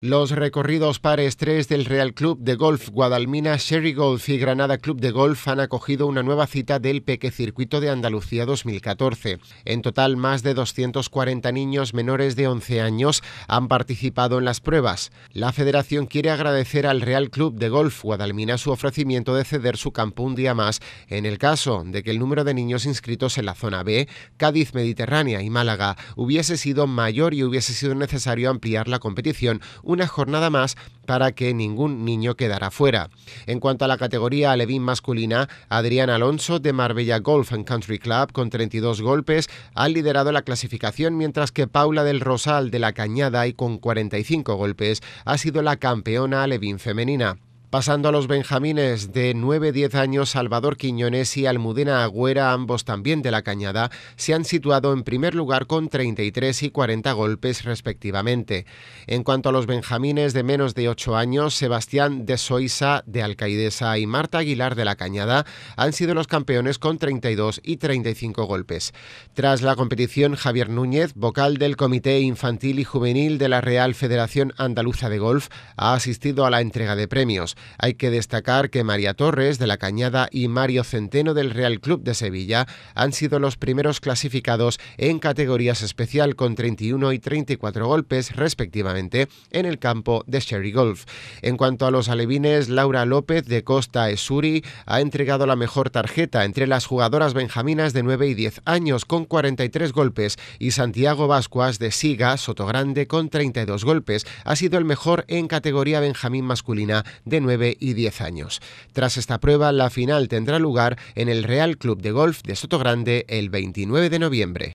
Los recorridos pares 3 del Real Club de Golf Guadalmina, Sherry Golf y Granada Club de Golf han acogido una nueva cita del Peque Circuito de Andalucía 2014. En total, más de 240 niños menores de 11 años han participado en las pruebas. La federación quiere agradecer al Real Club de Golf Guadalmina su ofrecimiento de ceder su campo un día más en el caso de que el número de niños inscritos en la zona B, Cádiz Mediterránea y Málaga hubiese sido mayor y hubiese sido necesario ampliar la competición una jornada más para que ningún niño quedara fuera. En cuanto a la categoría alevín masculina, Adrián Alonso de Marbella Golf and Country Club con 32 golpes ha liderado la clasificación mientras que Paula del Rosal de la Cañada y con 45 golpes ha sido la campeona alevín femenina. Pasando a los benjamines de 9-10 años, Salvador Quiñones y Almudena Agüera, ambos también de la Cañada, se han situado en primer lugar con 33 y 40 golpes respectivamente. En cuanto a los benjamines de menos de 8 años, Sebastián de Soisa de Alcaidesa y Marta Aguilar de la Cañada han sido los campeones con 32 y 35 golpes. Tras la competición, Javier Núñez, vocal del Comité Infantil y Juvenil de la Real Federación Andaluza de Golf, ha asistido a la entrega de premios. Hay que destacar que María Torres de la Cañada y Mario Centeno del Real Club de Sevilla han sido los primeros clasificados en categorías especial con 31 y 34 golpes respectivamente en el campo de Sherry Golf. En cuanto a los alevines, Laura López de Costa Esuri ha entregado la mejor tarjeta entre las jugadoras benjaminas de 9 y 10 años con 43 golpes y Santiago Vascuas de Siga Sotogrande con 32 golpes. Ha sido el mejor en categoría benjamín masculina de 9 y 10 años. Tras esta prueba, la final tendrá lugar en el Real Club de Golf de Sotogrande el 29 de noviembre.